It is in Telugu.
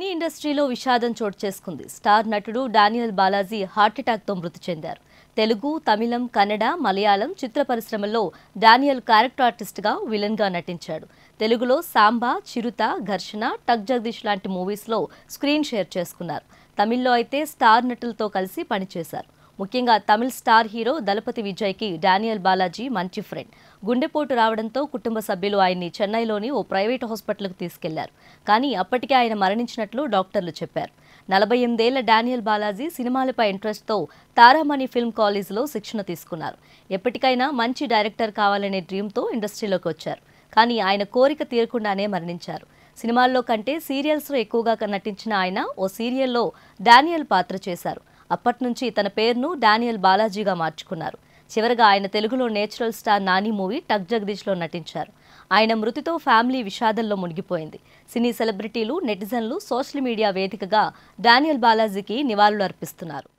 సినీ ఇండస్ట్రీలో విషాదం చోటు చేసుకుంది స్టార్ నటుడు డానియల్ బాలాజీ హార్ట్అటాక్తో మృతి చెందారు తెలుగు తమిళం కన్నడ మలయాళం చిత్ర పరిశ్రమల్లో డానియల్ క్యారెక్టర్ ఆర్టిస్ట్గా విలన్గా నటించాడు తెలుగులో సాంబా చిరుత ఘర్షణ టక్ జగదీష్ లాంటి మూవీస్లో స్క్రీన్ షేర్ చేసుకున్నారు తమిళ్లో అయితే స్టార్ నటులతో కలిసి పనిచేశారు ముఖ్యంగా తమిళ్ స్టార్ హీరో దళపతి విజయ్కి డానియల్ బాలాజీ మంచి ఫ్రెండ్ గుండెపోటు రావడంతో కుటుంబ సభ్యులు ఆయన్ని చెన్నైలోని ఓ ప్రైవేటు హాస్పిటల్కు తీసుకెళ్లారు కానీ అప్పటికే ఆయన మరణించినట్లు డాక్టర్లు చెప్పారు నలభై ఎనిమిదేళ్ల డానియల్ బాలాజీ సినిమాలపై ఇంట్రెస్ట్తో తారామణి ఫిల్మ్ కాలేజీలో శిక్షణ తీసుకున్నారు ఎప్పటికైనా మంచి డైరెక్టర్ కావాలనే డ్రీమ్తో ఇండస్ట్రీలోకి వచ్చారు కానీ ఆయన కోరిక తీరకుండానే మరణించారు సినిమాల్లో కంటే సీరియల్స్లో ఎక్కువగా నటించిన ఆయన ఓ సీరియల్లో డానియల్ పాత్ర చేశారు అప్పటి నుంచి తన పేరును డానియల్ బాలాజీగా మార్చుకున్నారు చివరగా ఆయన తెలుగులో నేచురల్ స్టార్ నాని మూవీ టక్ జగదీష్లో నటించారు ఆయన మృతితో ఫ్యామిలీ విషాదంలో మునిగిపోయింది సినీ సెలబ్రిటీలు నెటిజన్లు సోషల్ మీడియా వేదికగా డానియల్ బాలాజీకి నివాళులు అర్పిస్తున్నారు